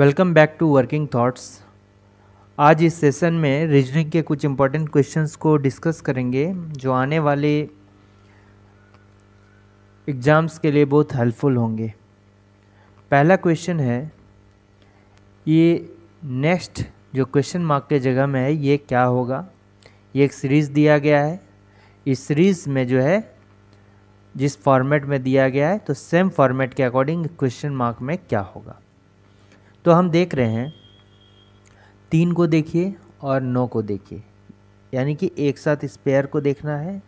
welcome back to working thoughts आज इस session में रीजनिंग के कुछ इम्पोर्टेंट क्वेश्चंस को डिस्कस करेंगे जो आने वाले एग्ज़ाम्स के लिए बहुत हेल्पफुल होंगे पहला क्वेश्चन है ये नेक्स्ट जो क्वेश्चन मार्क के जगह में है ये क्या होगा ये एक सीरीज़ दिया गया है इस सीरीज़ में जो है जिस फॉर्मेट में दिया गया है तो सेम फॉर्मेट के अकॉर्डिंग क्वेश्चन मार्क में क्या होगा तो हम देख रहे हैं तीन को देखिए और नौ को देखिए यानी कि एक साथ इस पेयर को देखना है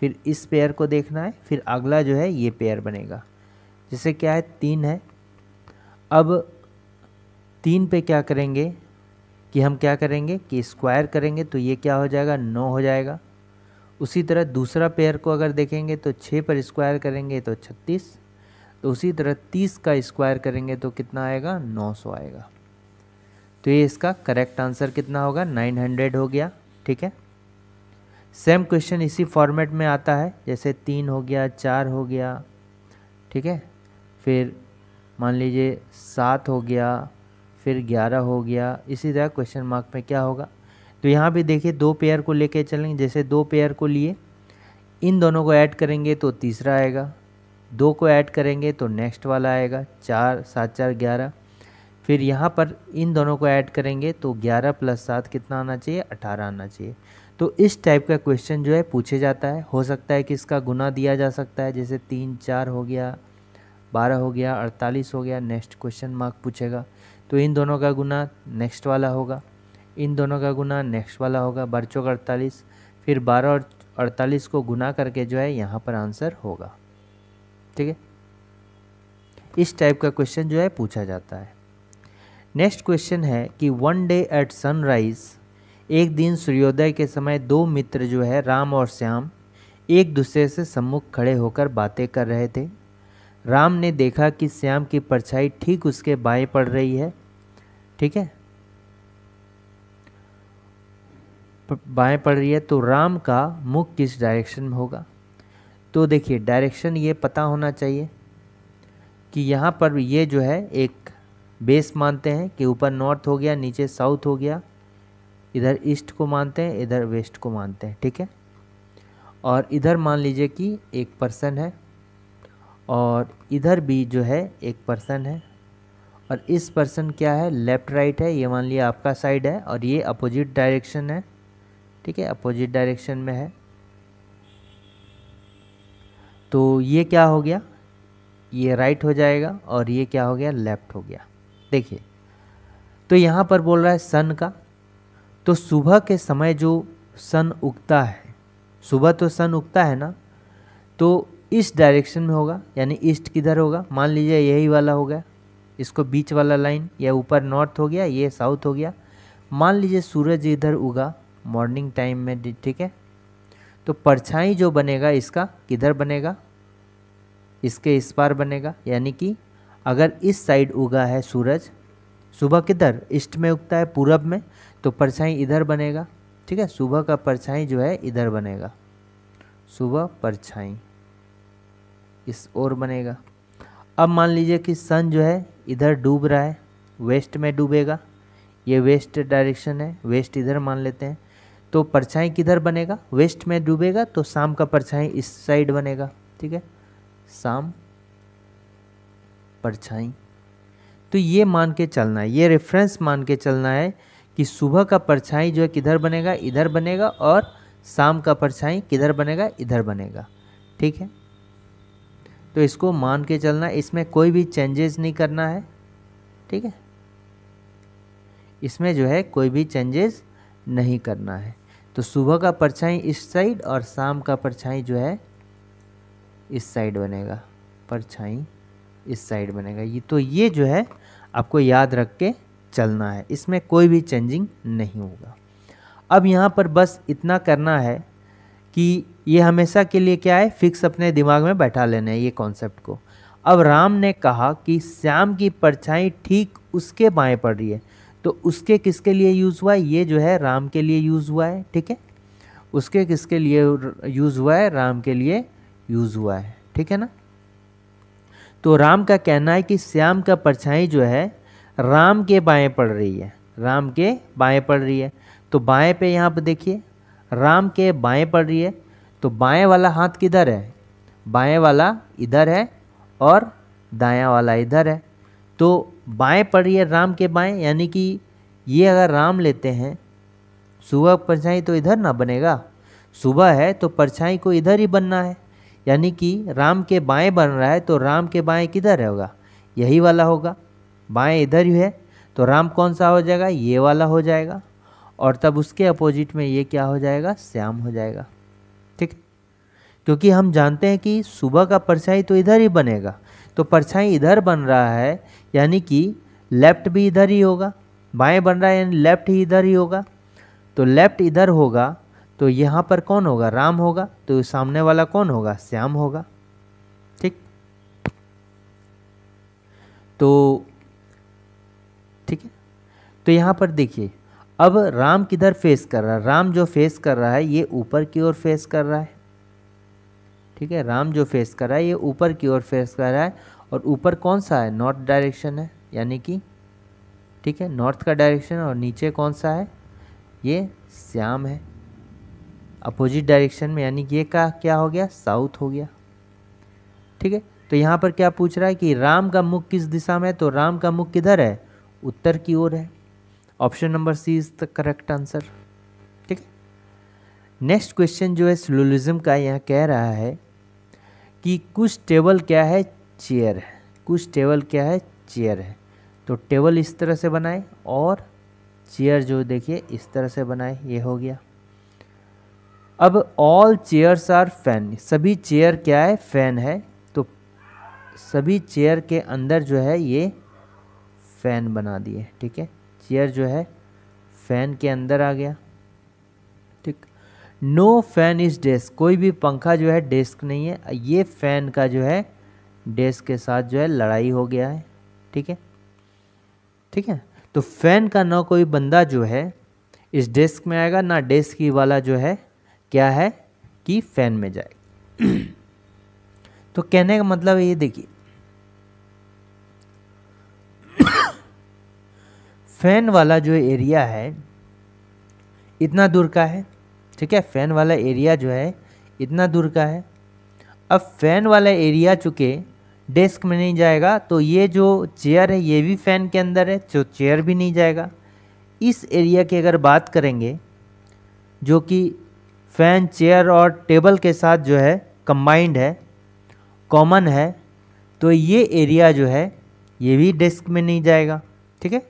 फिर इस पेयर को देखना है फिर अगला जो है ये पेयर बनेगा जैसे क्या है तीन है अब तीन पे क्या करेंगे कि हम क्या करेंगे कि स्क्वायर करेंगे तो ये क्या हो जाएगा नौ हो जाएगा उसी तरह दूसरा पेयर को अगर देखेंगे तो छः पर स्क्वायर करेंगे तो छत्तीस तो उसी तरह तीस का स्क्वायर करेंगे तो कितना आएगा नौ सौ आएगा तो ये इसका करेक्ट आंसर कितना होगा नाइन हंड्रेड हो गया ठीक है सेम क्वेश्चन इसी फॉर्मेट में आता है जैसे तीन हो गया चार हो गया ठीक है फिर मान लीजिए सात हो गया फिर ग्यारह हो गया इसी तरह क्वेश्चन मार्क में क्या होगा तो यहाँ भी देखिए दो पेयर को लेके चलेंगे जैसे दो पेयर को लिए इन दोनों को ऐड करेंगे तो तीसरा आएगा दो को ऐड करेंगे तो नेक्स्ट वाला आएगा चार सात चार ग्यारह फिर यहाँ पर इन दोनों को ऐड करेंगे तो ग्यारह प्लस सात कितना आना चाहिए अठारह आना चाहिए तो इस टाइप का क्वेश्चन जो है पूछे जाता है हो सकता है कि इसका गुना दिया जा सकता है जैसे तीन चार हो गया बारह हो गया अड़तालीस हो गया नेक्स्ट क्वेश्चन मार्क पूछेगा तो इन दोनों का गुना नेक्स्ट वाला होगा इन दोनों का गुना नेक्स्ट वाला होगा बारह चौक अड़तालीस फिर बारह और अड़तालीस को गुना करके जो है यहाँ पर आंसर होगा ठीक है इस टाइप का क्वेश्चन जो है पूछा जाता है नेक्स्ट क्वेश्चन है कि वन डे एट सनराइज एक दिन सूर्योदय के समय दो मित्र जो है राम और श्याम एक दूसरे से सम्मुख खड़े होकर बातें कर रहे थे राम ने देखा कि श्याम की परछाई ठीक उसके बाएं पड़ रही है ठीक है बाएं पड़ रही है तो राम का मुख किस डायरेक्शन में होगा तो देखिए डायरेक्शन ये पता होना चाहिए कि यहाँ पर ये जो है एक बेस मानते हैं कि ऊपर नॉर्थ हो गया नीचे साउथ हो गया इधर ईस्ट को मानते हैं इधर वेस्ट को मानते हैं ठीक है और इधर मान लीजिए कि एक पर्सन है और इधर भी जो है एक पर्सन है और इस पर्सन क्या है लेफ़्ट राइट है ये मान लिया आपका साइड है और ये अपोजिट डायरेक्शन है ठीक है अपोजिट डायरेक्शन में है तो ये क्या हो गया ये राइट हो जाएगा और ये क्या हो गया लेफ्ट हो गया देखिए तो यहाँ पर बोल रहा है सन का तो सुबह के समय जो सन उगता है सुबह तो सन उगता है ना तो इस डायरेक्शन में होगा यानी ईस्ट किधर होगा मान लीजिए यही वाला हो गया इसको बीच वाला लाइन या ऊपर नॉर्थ हो गया ये साउथ हो गया मान लीजिए सूरज इधर उगा मॉर्निंग टाइम में ठीक है तो परछाई जो बनेगा इसका किधर बनेगा इसके इस पार बनेगा यानी कि अगर इस साइड उगा है सूरज सुबह किधर ईस्ट में उगता है पूरब में तो परछाई इधर बनेगा ठीक है सुबह का परछाई जो है इधर बनेगा सुबह परछाई इस ओर बनेगा अब मान लीजिए कि सन जो है इधर डूब रहा है वेस्ट में डूबेगा ये वेस्ट डायरेक्शन है वेस्ट इधर मान लेते हैं तो परछाई किधर बनेगा वेस्ट में डूबेगा तो शाम का परछाई इस साइड बनेगा ठीक है शाम परछाई तो ये मान के चलना है ये रेफरेंस मान के चलना है कि सुबह का परछाई जो है किधर बनेगा इधर बनेगा और शाम का परछाई किधर बनेगा इधर बनेगा ठीक है तो इसको मान के चलना इसमें कोई भी चेंजेस नहीं करना है ठीक है इसमें जो है कोई भी चेंजेस नहीं करना है तो सुबह का परछाई इस साइड और शाम का परछाई जो है इस साइड बनेगा परछाई इस साइड बनेगा ये तो ये जो है आपको याद रख के चलना है इसमें कोई भी चेंजिंग नहीं होगा अब यहाँ पर बस इतना करना है कि ये हमेशा के लिए क्या है फिक्स अपने दिमाग में बैठा लेना है ये कॉन्सेप्ट को अब राम ने कहा कि श्याम की परछाई ठीक उसके बाएं पड़ रही है तो उसके किसके लिए यूज़ हुआ है ये जो है राम के लिए यूज़ हुआ है ठीक है उसके किसके लिए यूज़ हुआ है राम के लिए यूज़ हुआ है ठीक है ना तो राम का कहना है कि श्याम का परछाई जो है राम के बाएं पड़ रही है राम के बाएं पड़ रही है तो बाएं पे यहाँ पर देखिए राम के बाएं पड़ रही है तो बाएं वाला हाथ किधर है बाएं वाला इधर है और दायां वाला इधर है तो बाएं पड़ रही है राम के बाएं यानी कि ये अगर राम लेते हैं सुबह परछाई तो इधर ना बनेगा सुबह है तो परछाई को इधर ही बनना है यानी कि राम के बाएं बन रहा है तो राम के बाएं किधर होगा यही वाला होगा बाएं इधर ही है तो राम कौन सा हो जाएगा ये वाला हो जाएगा और तब उसके अपोजिट में ये क्या हो जाएगा श्याम हो जाएगा ठीक क्योंकि हम जानते हैं कि सुबह का परछाई तो इधर ही बनेगा तो परछाई इधर बन रहा है यानी कि लेफ्ट भी इधर ही होगा बाएं बन रहा है यानी लेफ्ट ही इधर ही होगा तो लेफ्ट इधर होगा तो यहाँ पर कौन होगा राम होगा तो सामने वाला कौन होगा श्याम होगा ठीक तो ठीक है तो यहाँ पर देखिए अब राम किधर फेस कर रहा है राम जो फेस कर रहा है ये ऊपर की ओर फेस कर रहा है ठीक है राम जो फेस कर रहा है ये ऊपर की ओर फेस कर रहा है और ऊपर कौन सा है नॉर्थ डायरेक्शन है यानी कि ठीक है नॉर्थ का डायरेक्शन और नीचे कौन सा है ये श्याम है अपोजिट डायरेक्शन में यानी ये का क्या हो गया साउथ हो गया ठीक है तो यहाँ पर क्या पूछ रहा है कि राम का मुख किस दिशा में है तो राम का मुख किधर है उत्तर की ओर है option number C is the correct answer ठीक है नेक्स्ट क्वेश्चन जो है सिलोलिज्म का यहाँ कह रहा है कि कुछ टेबल क्या है चेयर है कुछ टेबल क्या है चेयर है तो टेबल इस तरह से बनाए और चेयर जो देखिए इस तरह से बनाए ये हो गया अब ऑल चेयर्स आर फैन सभी चेयर क्या है फैन है तो सभी चेयर के अंदर जो है ये फैन बना दिए ठीक है चेयर जो है फैन के अंदर आ गया ठीक नो फैन इज डेस्क कोई भी पंखा जो है डेस्क नहीं है ये फैन का जो है डेस्क के साथ जो है लड़ाई हो गया है ठीक है ठीक है तो फैन का ना कोई बंदा जो है इस डेस्क में आएगा ना डेस्क ही वाला जो है क्या है कि फैन में जाए तो कहने का मतलब ये देखिए फैन वाला जो एरिया है इतना दूर का है ठीक है फैन वाला एरिया जो है इतना दूर का है अब फैन वाला एरिया चूँकि डेस्क में नहीं जाएगा तो ये जो चेयर है ये भी फ़ैन के अंदर है जो चेयर भी नहीं जाएगा इस एरिया की अगर बात करेंगे जो कि फैन चेयर और टेबल के साथ जो है कंबाइंड है कॉमन है तो ये एरिया जो है ये भी डेस्क में नहीं जाएगा ठीक है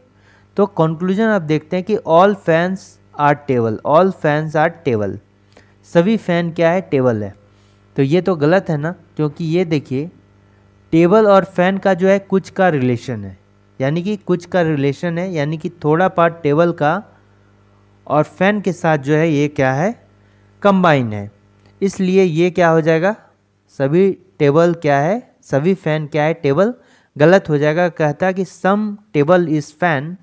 तो कंक्लूजन आप देखते हैं कि all fans are table all fans are table सभी फैन क्या है टेबल है तो ये तो गलत है ना क्योंकि ये देखिए टेबल और फैन का जो है कुछ का रिलेशन है यानी कि कुछ का रिलेशन है यानी कि थोड़ा पार्ट टेबल का और फैन के साथ जो है ये क्या है कंबाइन है इसलिए ये क्या हो जाएगा सभी टेबल क्या है सभी फैन क्या है टेबल गलत हो जाएगा कहता कि सम टेबल इज़ फैन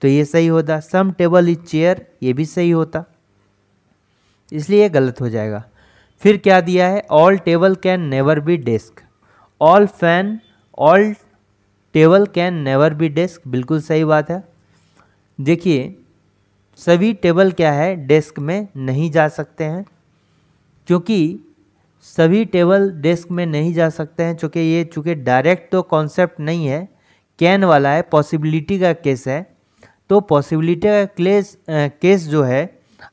तो ये सही होता सम टेबल इज चेयर ये भी सही होता इसलिए गलत हो जाएगा फिर क्या दिया है all table can never be desk all fan all table can never be desk बिल्कुल सही बात है देखिए सभी टेबल क्या है डेस्क में नहीं जा सकते हैं क्योंकि सभी टेबल डेस्क में नहीं जा सकते हैं चूँकि ये चूँकि डायरेक्ट तो कॉन्सेप्ट नहीं है कैन वाला है पॉसिबिलिटी का केस है तो पॉसिबिलिटी का क्लेस केस जो है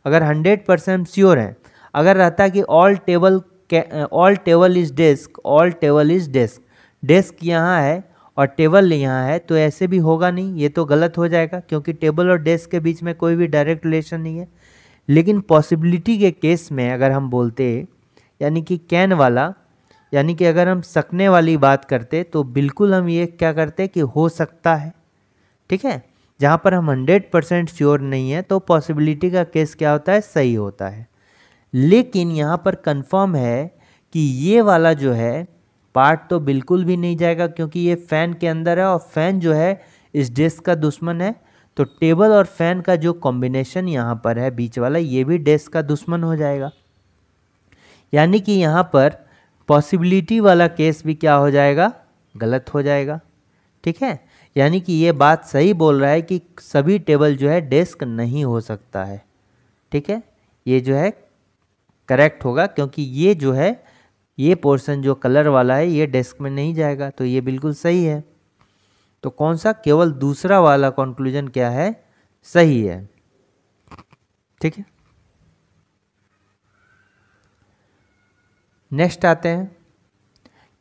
अगर हंड्रेड परसेंट श्योर है अगर रहता कि all table all table is desk all table is desk desk यहाँ है और टेबल यहाँ है तो ऐसे भी होगा नहीं ये तो गलत हो जाएगा क्योंकि टेबल और डेस्क के बीच में कोई भी डायरेक्ट रिलेशन नहीं है लेकिन पॉसिबिलिटी के केस में अगर हम बोलते यानी कि कैन वाला यानी कि अगर हम सकने वाली बात करते तो बिल्कुल हम ये क्या करते कि हो सकता है ठीक है जहाँ पर हम हंड्रेड परसेंट श्योर नहीं है तो पॉसिबिलिटी का केस क्या होता है सही होता है लेकिन यहाँ पर कंफर्म है कि ये वाला जो है पार्ट तो बिल्कुल भी नहीं जाएगा क्योंकि ये फ़ैन के अंदर है और फ़ैन जो है इस डेस्क का दुश्मन है तो टेबल और फ़ैन का जो कॉम्बिनेशन यहाँ पर है बीच वाला ये भी डेस्क का दुश्मन हो जाएगा यानी कि यहाँ पर पॉसिबिलिटी वाला केस भी क्या हो जाएगा गलत हो जाएगा ठीक है यानी कि ये बात सही बोल रहा है कि सभी टेबल जो है डेस्क नहीं हो सकता है ठीक है ये जो है करेक्ट होगा क्योंकि ये जो है ये पोर्शन जो कलर वाला है ये डेस्क में नहीं जाएगा तो ये बिल्कुल सही है तो कौन सा केवल दूसरा वाला कंक्लूजन क्या है सही है ठीक है नेक्स्ट आते हैं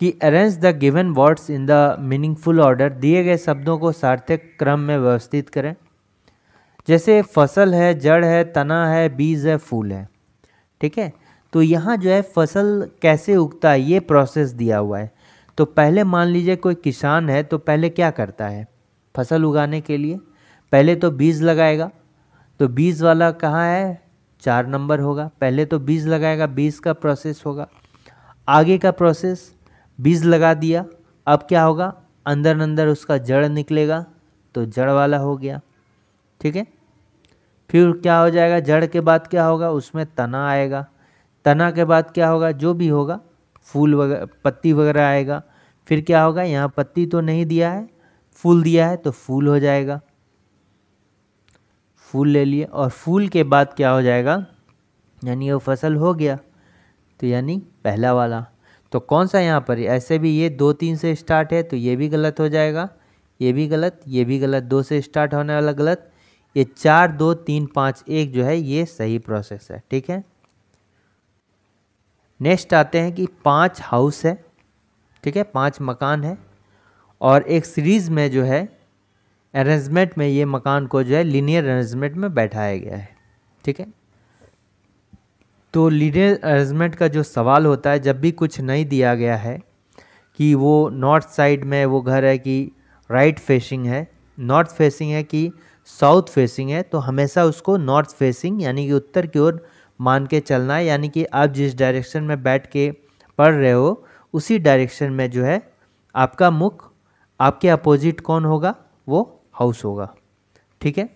कि arrange the given words in the meaningful order दिए गए शब्दों को सार्थक क्रम में व्यवस्थित करें जैसे फसल है जड़ है तना है बीज है फूल है ठीक है तो यहाँ जो है फसल कैसे उगता है ये प्रोसेस दिया हुआ है तो पहले मान लीजिए कोई किसान है तो पहले क्या करता है फसल उगाने के लिए पहले तो बीज लगाएगा तो बीज वाला कहाँ है चार नंबर होगा पहले तो बीज लगाएगा बीज का प्रोसेस होगा आगे का प्रोसेस बीज लगा दिया अब क्या होगा अंदर अंदर उसका जड़ निकलेगा तो जड़ वाला हो गया ठीक है फिर क्या हो जाएगा जड़ के बाद क्या होगा उसमें तना आएगा तना के बाद क्या होगा जो भी होगा फूल वगैरह पत्ती वगैरह आएगा फिर क्या होगा यहाँ पत्ती तो नहीं दिया है फूल दिया है तो फूल हो जाएगा फूल ले लिए और फूल के बाद क्या हो जाएगा यानी वो फसल हो गया तो यानी पहला वाला तो कौन सा यहाँ पर ऐसे भी ये दो तीन से स्टार्ट है तो ये भी गलत हो जाएगा ये भी गलत ये भी गलत दो से स्टार्ट होने वाला गलत ये चार दो तीन पाँच एक जो है ये सही प्रोसेस है ठीक है नेक्स्ट आते हैं कि पांच हाउस है ठीक है पांच मकान है और एक सीरीज़ में जो है अरेंजमेंट में ये मकान को जो है लीनियर अरेंजमेंट में बैठाया गया है ठीक है तो लीनियर अरेंजमेंट का जो सवाल होता है जब भी कुछ नहीं दिया गया है कि वो नॉर्थ साइड में वो घर है कि राइट फेसिंग है नॉर्थ फेसिंग है कि साउथ फेसिंग है तो हमेशा उसको नॉर्थ फेसिंग यानी कि उत्तर की ओर मान के चलना है यानी कि आप जिस डायरेक्शन में बैठ के पढ़ रहे हो उसी डायरेक्शन में जो है आपका मुख आपके अपोजिट कौन होगा वो हाउस होगा ठीक है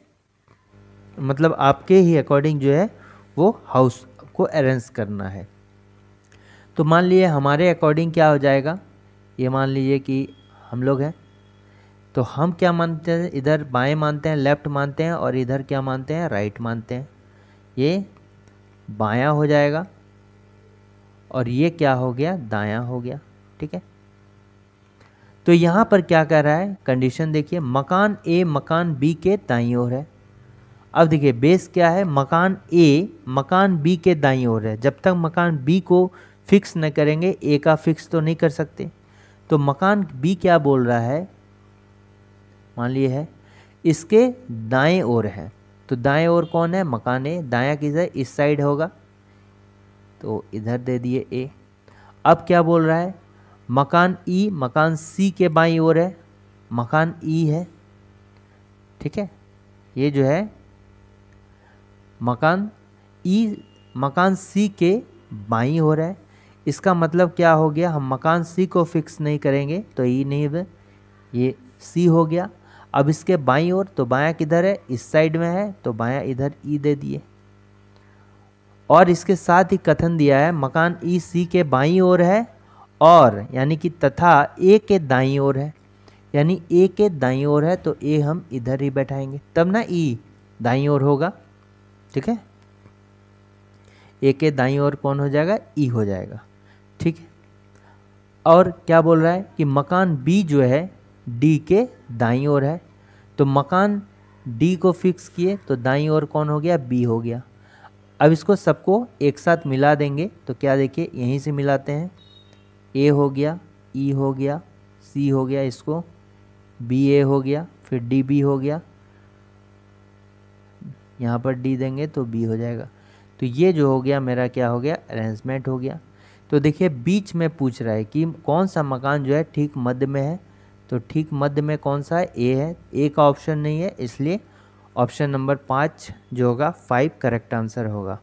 मतलब आपके ही अकॉर्डिंग जो है वो हाउस को अरेंज करना है तो मान लीजिए हमारे अकॉर्डिंग क्या हो जाएगा ये मान लीजिए कि हम लोग हैं तो हम क्या मानते हैं इधर बाएं मानते हैं लेफ़्ट मानते हैं और इधर क्या मानते हैं राइट मानते हैं ये बायां हो जाएगा और ये क्या हो गया दायां हो गया ठीक है तो यहां पर क्या कह रहा है कंडीशन देखिए मकान ए मकान बी के दाई ओर है अब देखिए बेस क्या है मकान ए मकान बी के दाई ओर है जब तक मकान बी को फिक्स न करेंगे ए का फिक्स तो नहीं कर सकते तो मकान बी क्या बोल रहा है मान लिए है इसके दाएं ओर है तो दाएं ओर कौन है मकान ए दाया किधर इस साइड होगा तो इधर दे दिए ए अब क्या बोल रहा है मकान ई e, मकान सी के बाई ओर है मकान ई e है ठीक है ये जो है मकान ई e, मकान सी के बाई हो रहा है इसका मतलब क्या हो गया हम मकान सी को फिक्स नहीं करेंगे तो ई नहीं ये सी हो गया अब इसके बाई और तो बायां किधर है इस साइड में है तो बायां इधर ई दे दिए और इसके साथ ही कथन दिया है मकान ई सी के बाई ओर है और यानी कि तथा ए के दाई ओर है यानी ए के दाई ओर है तो ए हम इधर ही बैठाएंगे तब ना ई दाई ओर होगा ठीक है ए के दाई ओर कौन हो जाएगा ई हो जाएगा ठीक है और क्या बोल रहा है कि मकान बी जो है डी के दाई ओर है तो मकान डी को फिक्स किए तो दाई ओर कौन हो गया बी हो गया अब इसको सबको एक साथ मिला देंगे तो क्या देखिए यहीं से मिलाते हैं ए हो गया ई e हो गया सी हो गया इसको बी ए हो गया फिर डी बी हो गया यहाँ पर डी देंगे तो बी हो जाएगा तो ये जो हो गया मेरा क्या हो गया अरेंजमेंट हो गया तो देखिए बीच में पूछ रहा है कि कौन सा मकान जो है ठीक मध्य में है तो ठीक मध्य में कौन सा है ए है ए का ऑप्शन नहीं है इसलिए ऑप्शन नंबर पाँच जो होगा फाइव करेक्ट आंसर होगा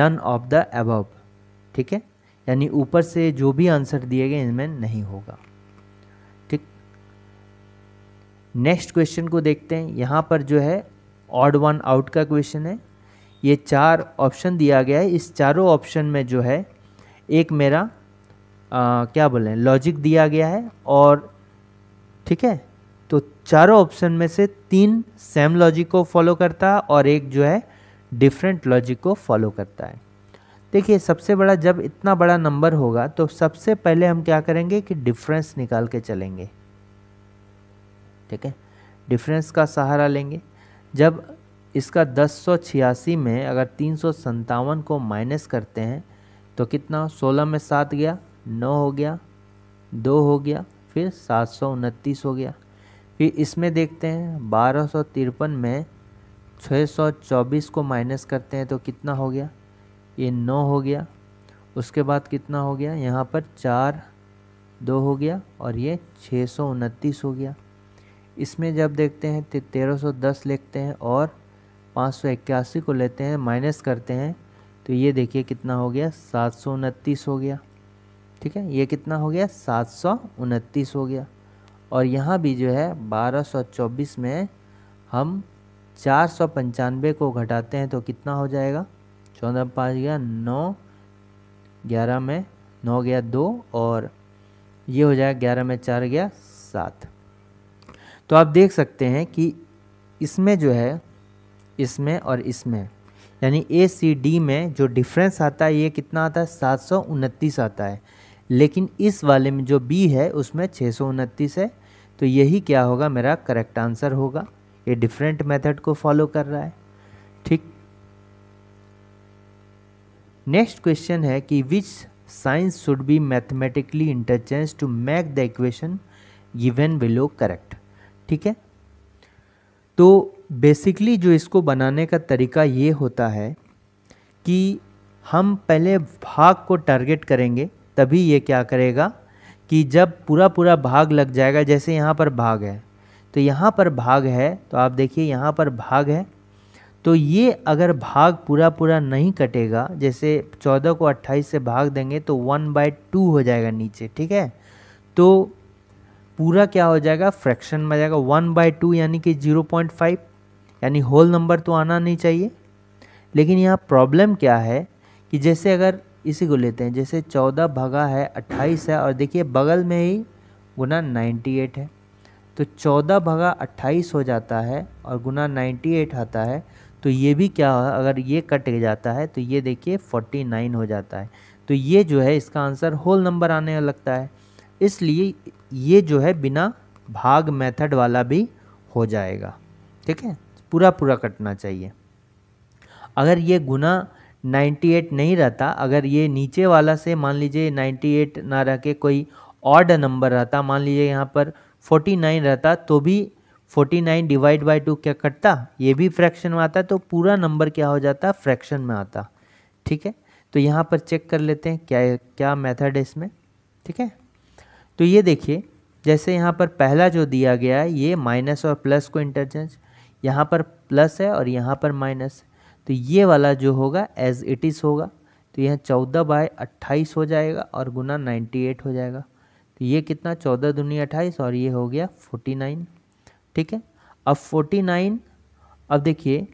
नन ऑफ द एबव ठीक है यानी ऊपर से जो भी आंसर दिए गए इनमें नहीं होगा ठीक नेक्स्ट क्वेश्चन को देखते हैं यहाँ पर जो है ऑड वन आउट का क्वेश्चन है ये चार ऑप्शन दिया गया है इस चारों ऑप्शन में जो है एक मेरा आ, क्या बोलें लॉजिक दिया गया है और ठीक है तो चारों ऑप्शन में से तीन सेम लॉजिक को फॉलो करता है और एक जो है डिफरेंट लॉजिक को फॉलो करता है देखिए सबसे बड़ा जब इतना बड़ा नंबर होगा तो सबसे पहले हम क्या करेंगे कि डिफरेंस निकाल के चलेंगे ठीक है डिफरेंस का सहारा लेंगे जब इसका दस में अगर तीन को माइनस करते हैं तो कितना सोलह में सात गया नौ हो गया दो हो गया फिर सात सौ उनतीस हो गया फिर इसमें देखते हैं बारह सौ तिरपन में 624 सौ चौबीस को माइनस करते हैं तो कितना हो गया ये नौ हो गया उसके बाद कितना हो गया यहाँ पर चार दो हो गया और ये छः सौ उनतीस हो गया इसमें जब देखते हैं तो तेरह सौ दस लिखते हैं और पाँच सौ इक्यासी को लेते हैं माइनस करते हैं तो ये देखिए कितना हो गया सात सौ उनतीस हो गया ठीक है ये कितना हो गया सात सौ उनतीस हो गया और यहाँ भी जो है बारह सौ चौबीस में हम चार सौ पंचानवे को घटाते हैं तो कितना हो जाएगा चौदह पाँच गया नौ ग्यारह में नौ गया दो और ये हो जाएगा ग्यारह में चार गया सात तो आप देख सकते हैं कि इसमें जो है इसमें और इसमें यानी ए सी डी में जो डिफरेंस आता है ये कितना आता है सात सौ उनतीस आता है लेकिन इस वाले में जो बी है उसमें छः सौ उनतीस है तो यही क्या होगा मेरा करेक्ट आंसर होगा ये डिफरेंट मेथड को फॉलो कर रहा है ठीक नेक्स्ट क्वेश्चन है कि which signs should be mathematically interchange to make the equation given below correct ठीक है तो बेसिकली जो इसको बनाने का तरीका ये होता है कि हम पहले भाग को टारगेट करेंगे तभी ये क्या करेगा कि जब पूरा पूरा भाग लग जाएगा जैसे यहाँ पर भाग है तो यहाँ पर भाग है तो आप देखिए यहाँ पर भाग है तो ये अगर भाग पूरा पूरा नहीं कटेगा जैसे चौदह को अट्ठाईस से भाग देंगे तो वन बाय टू हो जाएगा नीचे ठीक है तो पूरा क्या हो जाएगा फ्रैक्शन में जाएगा वन बाई टू यानी कि ज़ीरो पॉइंट फाइव यानी होल नंबर तो आना नहीं चाहिए लेकिन यहाँ प्रॉब्लम क्या है कि जैसे अगर इसी को लेते हैं जैसे चौदह भगा है अट्ठाईस है और देखिए बगल में ही गुना नाइन्टी एट है तो चौदह भगा अट्ठाईस हो जाता है और गुना नाइन्टी एट आता है तो ये भी क्या हो अगर ये कट जाता है तो ये देखिए फोर्टी नाइन हो जाता है तो ये जो है इसका आंसर होल नंबर आने लगता है इसलिए ये जो है बिना भाग मेथड वाला भी हो जाएगा ठीक है पूरा पूरा कटना चाहिए अगर ये गुना नाइन्टी एट नहीं रहता अगर ये नीचे वाला से मान लीजिए नाइन्टी एट ना रह के कोई ऑड नंबर रहता मान लीजिए यहाँ पर फोर्टी नाइन रहता तो भी forty nine divide by two क्या कटता ये भी फ्रैक्शन में आता तो पूरा नंबर क्या हो जाता फ्रैक्शन में आता ठीक है तो यहाँ पर चेक कर लेते हैं क्या क्या मेथड है इसमें ठीक है तो ये देखिए जैसे यहाँ पर पहला जो दिया गया है ये माइनस और प्लस को इंटरचेंज यहाँ पर प्लस है और यहाँ पर माइनस है तो ये वाला जो होगा एज इट इज़ होगा तो यह चौदह बाय अट्ठाईस हो जाएगा और गुना नाइन्टी एट हो जाएगा तो ये कितना चौदह दुनिया अट्ठाईस और ये हो गया फोर्टी नाइन ठीक है अब फोर्टी नाइन अब देखिए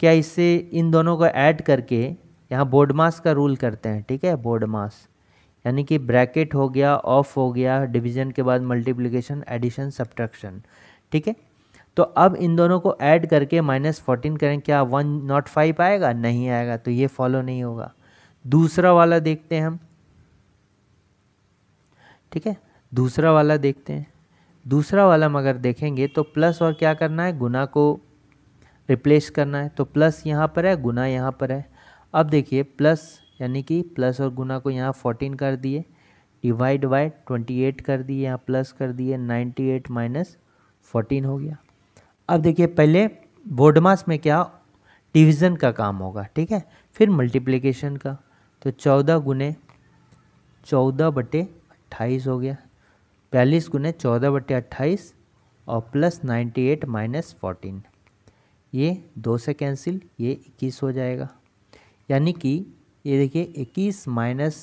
क्या इससे इन दोनों को ऐड करके यहाँ बोडमास का रूल करते हैं ठीक है बोडमास यानी कि ब्रैकेट हो गया ऑफ हो गया डिवीजन के बाद मल्टीप्लिकेशन एडिशन सब्ट्रैक्शन ठीक है तो अब इन दोनों को ऐड करके माइनस फोर्टीन करें क्या वन नॉट फाइव आएगा नहीं आएगा तो ये फॉलो नहीं होगा दूसरा वाला देखते हैं हम ठीक है दूसरा वाला देखते हैं दूसरा वाला मगर देखेंगे तो प्लस और क्या करना है गुना को रिप्लेस करना है तो प्लस यहाँ पर है गुना यहाँ पर है अब देखिए प्लस यानी कि प्लस और गुना को यहाँ फोर्टीन कर दिए डिवाइड बाय ट्वेंटी एट कर दिए यहाँ प्लस कर दिए नाइन्टी एट माइनस फोर्टीन हो गया अब देखिए पहले बोडमास में क्या डिवीज़न का काम होगा ठीक है फिर मल्टीप्लिकेशन का तो चौदह गुने चौदह बटे अट्ठाईस हो गया बयालीस गुने चौदह बटे अट्ठाईस और plus ninety eight minus fourteen ये दो से कैंसिल ये इक्कीस हो जाएगा यानी कि ये देखिए इक्कीस माइनस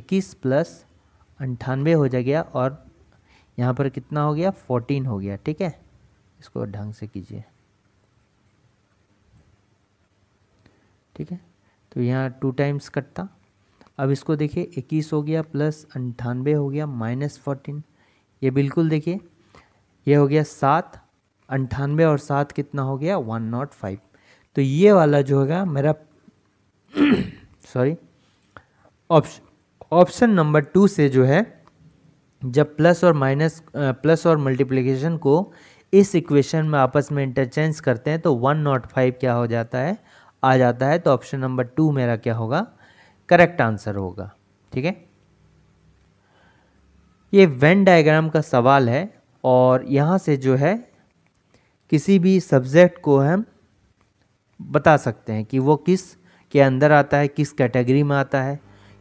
इक्कीस प्लस अंठानवे हो जाएगा और यहाँ पर कितना हो गया फोर्टीन हो गया ठीक है इसको ढंग से कीजिए ठीक है तो यहाँ टू टाइम्स कटता अब इसको देखिए इक्कीस हो गया प्लस अंठानवे हो गया माइनस फोर्टीन ये बिल्कुल देखिए ये हो गया सात अंठानवे और सात कितना हो गया वन नॉट फाइव तो ये वाला जो होगा मेरा sorry option option number two से जो है जब प्लस और माइनस प्लस और मल्टीप्लिकेशन को इस इक्वेशन में आपस में इंटरचेंज करते हैं तो वन नॉट फाइव क्या हो जाता है आ जाता है तो ऑप्शन नंबर टू मेरा क्या होगा करेक्ट आंसर होगा ठीक है ये वेन डायग्राम का सवाल है और यहाँ से जो है किसी भी सब्जेक्ट को हम बता सकते हैं कि वो किस के अंदर आता है किस कैटेगरी में आता है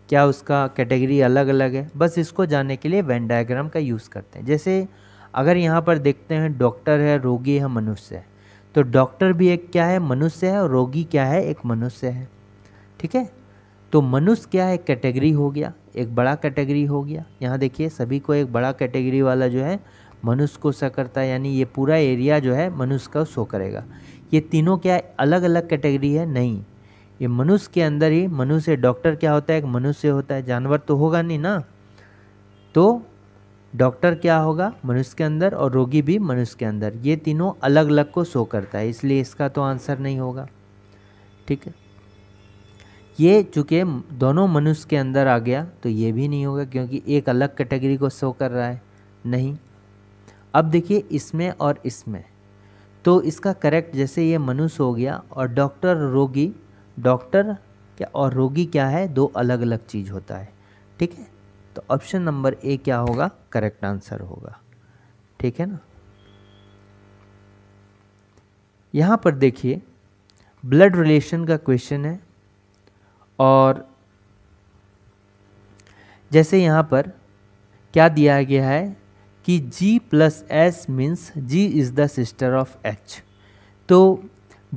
क्या उसका कैटेगरी अलग अलग है बस इसको जानने के लिए वेन डायग्राम का यूज़ करते हैं जैसे अगर यहाँ पर देखते हैं डॉक्टर है रोगी है मनुष्य है तो डॉक्टर भी एक क्या है मनुष्य है और रोगी क्या है एक मनुष्य है ठीक है तो मनुष्य क्या है कैटेगरी हो गया एक बड़ा कैटेगरी हो गया यहाँ देखिए सभी को एक बड़ा कैटेगरी वाला जो है मनुष्य को शो करता है यानी ये पूरा एरिया जो है मनुष्य का शो करेगा ये तीनों क्या अलग अलग कैटेगरी है नहीं ये मनुष्य के अंदर ही मनुष्य डॉक्टर क्या होता है एक मनुष्य होता है जानवर तो होगा नहीं ना तो डॉक्टर क्या होगा मनुष्य के अंदर और रोगी भी मनुष्य के अंदर ये तीनों अलग अलग को शो करता है इसलिए इसका तो आंसर नहीं होगा ठीक है ये चूँकि दोनों मनुष्य के अंदर आ गया तो ये भी नहीं होगा क्योंकि एक अलग कैटेगरी को शो कर रहा है नहीं अब देखिए इसमें और इसमें तो इसका करेक्ट जैसे ये मनुष्य हो गया और डॉक्टर रोगी डॉक्टर क्या और रोगी क्या है दो अलग अलग चीज़ होता है ठीक है तो ऑप्शन नंबर ए क्या होगा करेक्ट आंसर होगा ठीक है ना यहाँ पर देखिए ब्लड रिलेशन का क्वेश्चन है और जैसे यहाँ पर क्या दिया गया है कि G plus S means G is the sister of H तो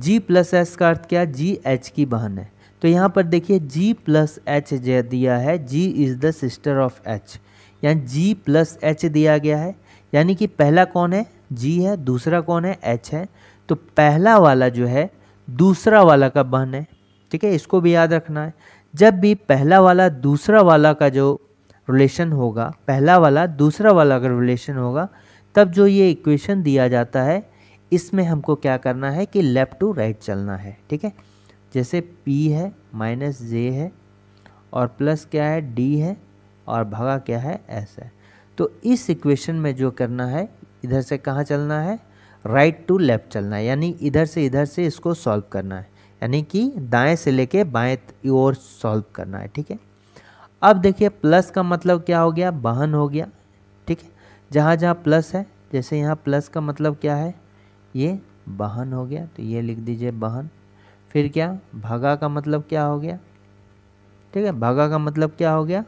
G प्लस एस का अर्थ क्या G H की बहन है तो यहाँ पर देखिए जी प्लस एच दिया है G is the sister of H यानी जी प्लस एच दिया गया है यानी कि पहला कौन है जी है दूसरा कौन है एच है तो पहला वाला जो है दूसरा वाला का बहन है ठीक है इसको भी याद रखना है जब भी पहला वाला दूसरा वाला का जो रिलेशन होगा पहला वाला दूसरा वाला का रिलेशन होगा तब जो ये इक्वेशन दिया जाता है इसमें हमको क्या करना है कि लेफ़्ट टू राइट चलना है ठीक है जैसे P है माइनस जे है और प्लस क्या है D है और भगा क्या है S है तो इस इक्वेशन में जो करना है इधर से कहाँ चलना है राइट टू लेफ़्ट चलना है यानी इधर से इधर से इसको सॉल्व करना है यानी कि दाएं से लेके बाएं ओर सॉल्व करना है ठीक है अब देखिए प्लस का मतलब क्या हो गया बहन हो गया ठीक है जहाँ जहाँ प्लस है जैसे यहाँ प्लस का मतलब क्या है ये बहन हो गया तो ये लिख दीजिए बहन फिर क्या भगा का मतलब क्या हो गया ठीक है भगा का मतलब क्या हो गया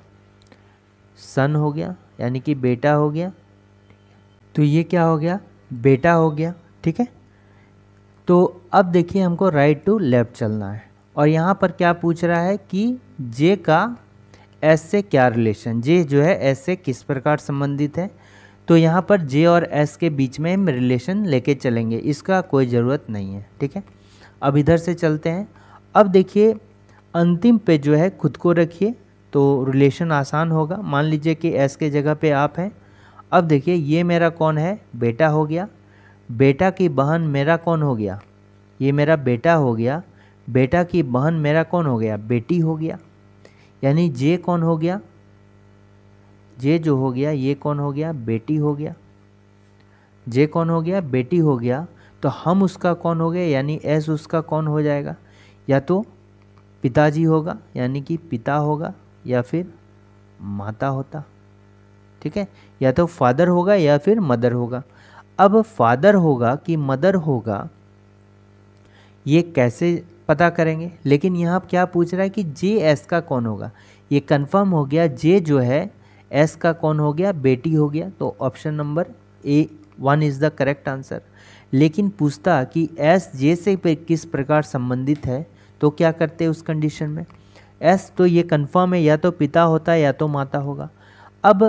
सन हो गया यानी कि बेटा हो गया तो ये क्या हो गया बेटा हो गया ठीक है तो अब देखिए हमको राइट टू लेफ़्ट चलना है और यहाँ पर क्या पूछ रहा है कि जे का एस से क्या रिलेशन जे जो है एस से किस प्रकार संबंधित है तो यहाँ पर जे और एस के बीच में हम रिलेशन लेके चलेंगे इसका कोई ज़रूरत नहीं है ठीक है अब इधर से चलते हैं अब देखिए अंतिम पे जो है खुद को रखिए तो रिलेशन आसान होगा मान लीजिए कि एस के जगह पे आप हैं अब देखिए ये मेरा कौन है बेटा हो गया बेटा की बहन मेरा कौन हो गया ये मेरा बेटा हो गया बेटा की बहन मेरा कौन हो गया बेटी हो गया यानी जे कौन हो गया जे जो हो गया ये कौन हो गया बेटी हो गया जे कौन हो गया बेटी हो गया तो हम उसका कौन हो गया यानी एस उसका कौन हो जाएगा या तो पिताजी होगा यानी कि पिता होगा या फिर माता होता ठीक है या तो फादर होगा या फिर मदर होगा अब फादर होगा कि मदर होगा ये कैसे पता करेंगे लेकिन यहाँ क्या पूछ रहा है कि जे एस का कौन होगा ये कंफर्म हो गया जे जो है एस का कौन हो गया बेटी हो गया तो option number A one is the correct answer लेकिन पूछता कि एस जे से किस प्रकार संबंधित है तो क्या करते उस कंडीशन में एस तो ये कन्फर्म है या तो पिता होता है या तो माता होगा अब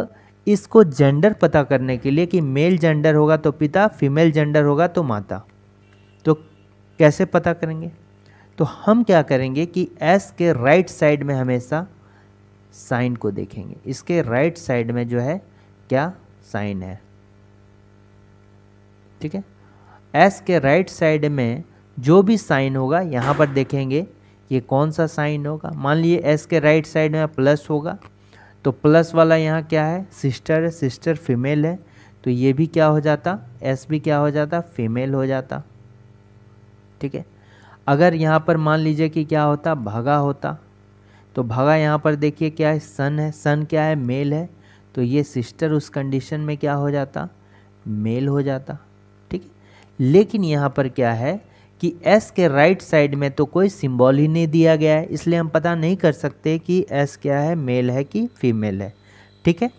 इसको जेंडर पता करने के लिए कि मेल जेंडर होगा तो पिता फीमेल जेंडर होगा तो माता तो कैसे पता करेंगे तो हम क्या करेंगे कि एस के राइट साइड में हमेशा साइन को देखेंगे इसके राइट साइड में जो है क्या साइन है ठीक है एस के राइट साइड में जो भी साइन होगा यहाँ पर देखेंगे ये कौन सा साइन होगा मान लीजिए एस के राइट साइड में प्लस होगा तो प्लस वाला यहाँ क्या है सिस्टर है सिस्टर फीमेल है तो ये भी क्या हो जाता एस भी क्या हो जाता फीमेल हो जाता ठीक है अगर यहाँ पर मान लीजिए कि क्या होता भगा होता तो भगा यहाँ पर देखिए क्या है सन है सन क्या है मेल है तो ये सिस्टर उस कंडीशन में क्या हो जाता मेल हो जाता लेकिन यहाँ पर क्या है कि एस के राइट साइड में तो कोई सिंबल ही नहीं दिया गया है इसलिए हम पता नहीं कर सकते कि एस क्या है मेल है कि फीमेल है ठीक है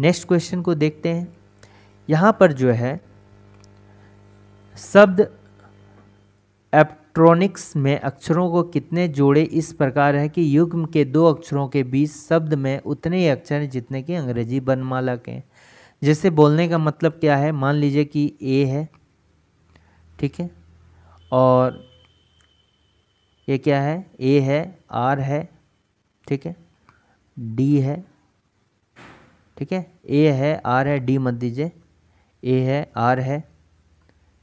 नेक्स्ट क्वेश्चन को देखते हैं यहाँ पर जो है शब्द एप्ट्रॉनिक्स में अक्षरों को कितने जोड़े इस प्रकार है कि युग्म के दो अक्षरों के बीच शब्द में उतने ही अक्षर हैं जितने कि अंग्रेजी बनमाला के हैं जैसे बोलने का मतलब क्या है मान लीजिए कि ए है ठीक है और ये क्या है ए है आर है ठीक है डी है ठीक है ए है आर है डी मत दीजिए ए है आर है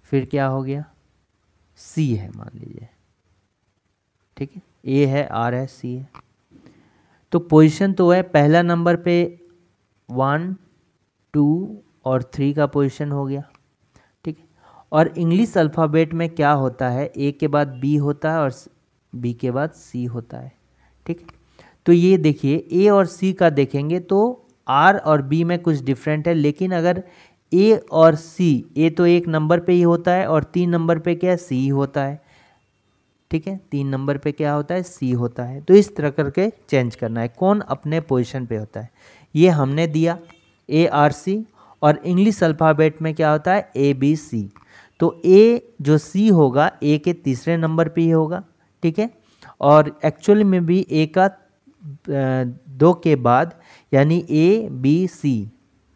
फिर क्या हो गया सी है मान लीजिए ठीक है ए है आर है सी है तो पोजीशन तो है पहला नंबर पे वन टू और थ्री का पोजिशन हो गया ठीक है और इंग्लिश अल्फ़ाबेट में क्या होता है ए के बाद बी होता है और बी के बाद सी होता है ठीक तो ये देखिए ए और सी का देखेंगे तो आर और बी में कुछ डिफरेंट है लेकिन अगर ए और सी ए तो एक नंबर पे ही होता है और तीन नंबर पे क्या सी होता है ठीक है तीन नंबर पे क्या होता है सी होता है तो इस तरह करके चेंज करना है कौन अपने पोजीशन पे होता है ये हमने दिया ए आर सी और इंग्लिश अल्फ़ाबेट में क्या होता है ए बी सी तो ए जो सी होगा ए के तीसरे नंबर पे ही होगा ठीक है और एक्चुअल में भी ए का दो के बाद यानी ए बी सी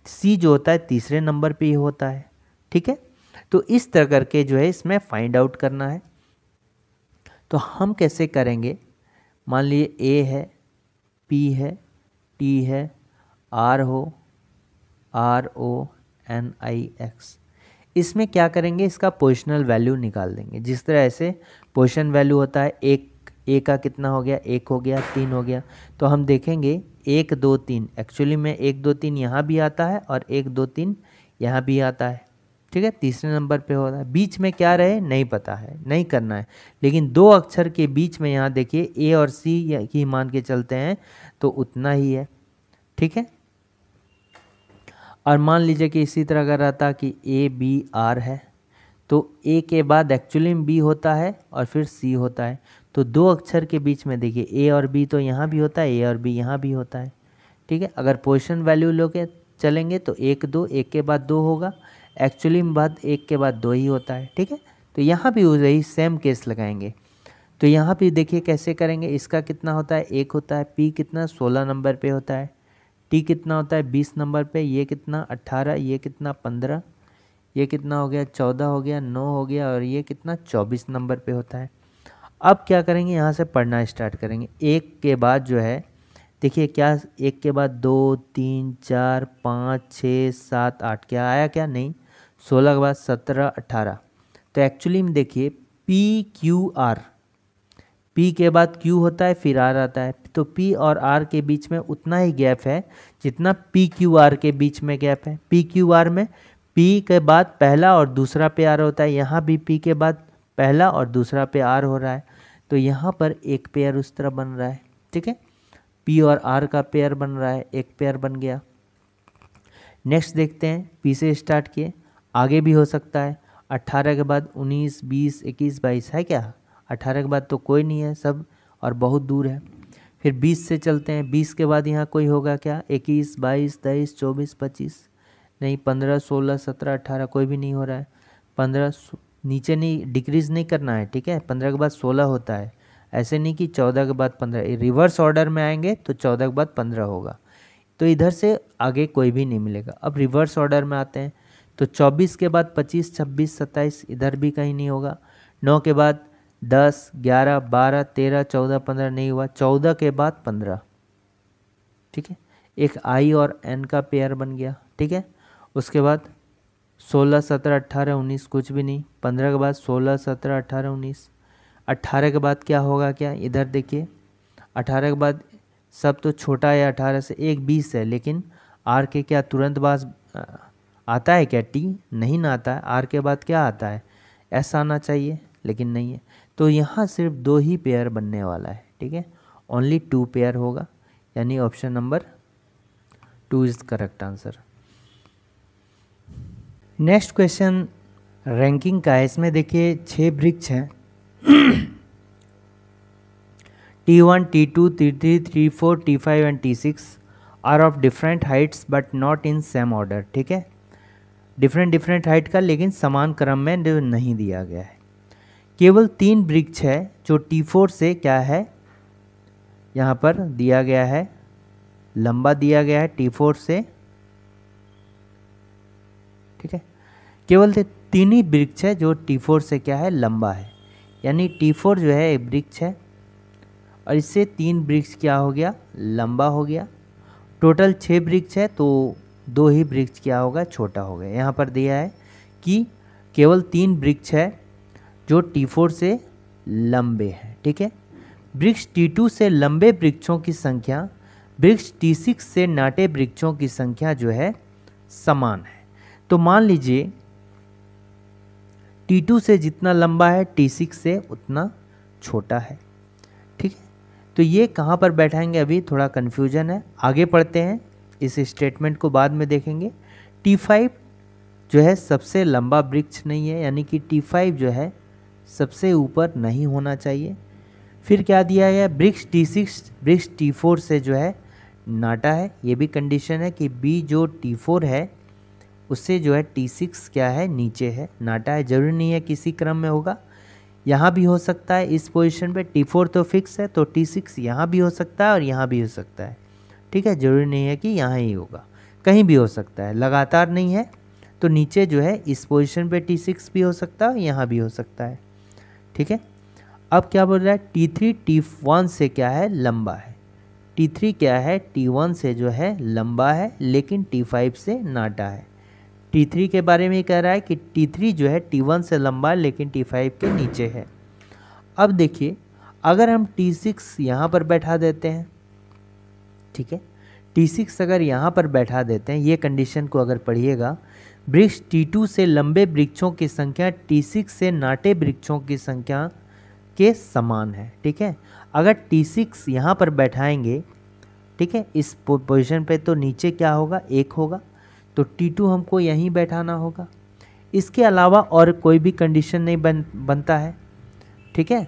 सी जो होता है तीसरे नंबर पे ही होता है ठीक है तो इस तरह करके जो है इसमें फाइंड आउट करना है तो हम कैसे करेंगे मान लीजिए ए है पी है टी है आर हो R O N I X इसमें क्या करेंगे इसका पोजिशनल वैल्यू निकाल देंगे जिस तरह से पोजिशन वैल्यू होता है एक ए का कितना हो गया एक हो गया तीन हो गया तो हम देखेंगे एक दो तीन एक्चुअली में एक दो तीन यहाँ भी आता है और एक दो तीन यहाँ भी आता है ठीक है तीसरे नंबर पे हो रहा है बीच में क्या रहे नहीं पता है नहीं करना है लेकिन दो अक्षर के बीच में यहाँ देखिए ए और सी की मान के चलते हैं तो उतना ही है ठीक है और मान लीजिए कि इसी तरह अगर रहता कि ए बी आर है तो ए के बाद एक्चुअली में बी होता है और फिर सी होता है तो दो अक्षर के बीच में देखिए ए और बी तो यहाँ भी होता है ए और बी यहाँ भी होता है ठीक है अगर पोजिशन वैल्यू लोगे चलेंगे तो एक दो एक के बाद दो होगा एक्चुअली में बाद एक के बाद दो ही होता है ठीक है तो यहाँ भी वही सेम केस लगाएंगे तो यहाँ भी देखिए कैसे करेंगे इसका कितना होता है एक होता है पी कितना सोलह नंबर पे होता है टी कितना होता है बीस नंबर पे ये कितना अट्ठारह ये कितना पंद्रह ये कितना हो गया चौदह हो गया नौ हो गया और ये कितना चौबीस नंबर पे होता है अब क्या करेंगे यहाँ से पढ़ना स्टार्ट करेंगे एक के बाद जो है देखिए क्या एक के बाद दो तीन चार पाँच छः सात आठ क्या आया क्या नहीं सोलह के बाद सत्रह अट्ठारह तो एक्चुअली में देखिए पी क्यू आर पी के बाद क्यू होता है फिर आर आता है तो पी और आर के बीच में उतना ही गैप है जितना पी क्यू आर के बीच में गैप है पी क्यू आर में पी के बाद पहला और दूसरा पे आर होता है यहाँ भी पी के बाद पहला और दूसरा पे आर हो रहा है तो यहाँ पर एक पेयर उस तरह बन रहा है ठीक है पी और आर का पेयर बन रहा है एक पेयर बन गया नेक्स्ट देखते हैं पी से स्टार्ट किए आगे भी हो सकता है अट्ठारह के बाद उन्नीस बीस इक्कीस बाईस है क्या अट्ठारह के बाद तो कोई नहीं है सब और बहुत दूर है फिर 20 से चलते हैं 20 के बाद यहाँ कोई होगा क्या 21, 22, 23, 24, 25 नहीं 15, 16, 17, 18 कोई भी नहीं हो रहा है 15 नीचे नहीं डिक्रीज़ नहीं करना है ठीक है 15 के बाद 16 होता है ऐसे नहीं कि 14 के बाद 15 रिवर्स ऑर्डर में आएंगे तो 14 के बाद 15 होगा तो इधर से आगे कोई भी नहीं मिलेगा अब रिवर्स ऑर्डर में आते हैं तो चौबीस के बाद पच्चीस छब्बीस सत्ताईस इधर भी कहीं नहीं होगा नौ के बाद दस ग्यारह बारह तेरह चौदह पंद्रह नहीं हुआ चौदह के बाद पंद्रह ठीक है एक आई और एन का पेयर बन गया ठीक है उसके बाद सोलह सत्रह अट्ठारह उन्नीस कुछ भी नहीं पंद्रह के बाद सोलह सत्रह अट्ठारह उन्नीस अट्ठारह के बाद क्या होगा क्या इधर देखिए अट्ठारह के बाद सब तो छोटा है अठारह से एक बीस है लेकिन आर के क्या तुरंत बाद आता है क्या टी नहीं ना आता है आर के बाद क्या आता है ऐसा आना चाहिए लेकिन नहीं है तो यहाँ सिर्फ दो ही पेयर बनने वाला है ठीक है ओनली टू पेयर होगा यानी option number two is correct answer next question ranking का है इसमें देखिए छः वृक्ष हैं T one T two T three three four T five and T six are of different heights but not in same order ठीक है different different height का लेकिन समान क्रम में नहीं दिया गया है केवल तीन वृक्ष है जो टी फोर से क्या है यहाँ पर दिया गया है लंबा दिया गया है टी फोर से ठीक है केवल तीन ही वृक्ष है जो टी फोर से क्या है लंबा है यानी टी फोर जो है एक वृक्ष है और इससे तीन वृक्ष क्या हो गया लंबा हो गया टोटल छः वृक्ष है तो दो ही वृक्ष क्या होगा छोटा हो गया यहाँ पर दिया है कि केवल तीन वृक्ष है जो टी फोर से लंबे हैं ठीक है वृक्ष टी टू से लंबे वृक्षों की संख्या वृक्ष टी सिक्स से नाटे वृक्षों की संख्या जो है समान है तो मान लीजिए टी टू से जितना लंबा है टी सिक्स से उतना छोटा है ठीक है तो ये कहाँ पर बैठाएंगे अभी थोड़ा कन्फ्यूजन है आगे पढ़ते हैं इस स्टेटमेंट को बाद में देखेंगे टी फाइव जो है सबसे लंबा वृक्ष नहीं है यानी कि टी फाइव जो है सबसे ऊपर नहीं होना चाहिए फिर क्या दिया है bricks T six bricks T four से जो है नाटा है ये भी कंडीशन है कि बी जो टी फोर है उससे जो है टी सिक्स क्या है नीचे है नाटा है ज़रूरी नहीं है किसी क्रम में होगा यहाँ भी हो सकता है इस पोजीशन पे टी फोर तो फिक्स है तो टी सिक्स यहाँ भी हो सकता है और यहाँ भी हो सकता है ठीक है ज़रूरी नहीं है कि यहाँ ही होगा कहीं भी हो सकता है लगातार नहीं है तो नीचे जो है इस पोजिशन पर टी सिक्स भी हो सकता है यहाँ भी हो सकता है ठीक है अब क्या बोल रहा है टी थ्री टी वन से क्या है लंबा है टी थ्री क्या है टी वन से जो है लंबा है लेकिन टी फाइव से नाटा है टी थ्री के बारे में कह रहा है कि टी थ्री जो है टी वन से लंबा है लेकिन टी फाइव के नीचे है अब देखिए अगर हम टी सिक्स यहाँ पर बैठा देते हैं ठीक है टी सिक्स अगर यहाँ पर बैठा देते हैं ये कंडीशन को अगर पढ़िएगा वृक्ष टी टू से लंबे वृक्षों की संख्या टी सिक्स से नाटे वृक्षों की संख्या के समान है ठीक है अगर टी सिक्स यहाँ पर बैठाएंगे ठीक है इस पोजीशन पे तो नीचे क्या होगा एक होगा तो T2 हमको यहीं बैठाना होगा इसके अलावा और कोई भी कंडीशन नहीं बन बनता है ठीक है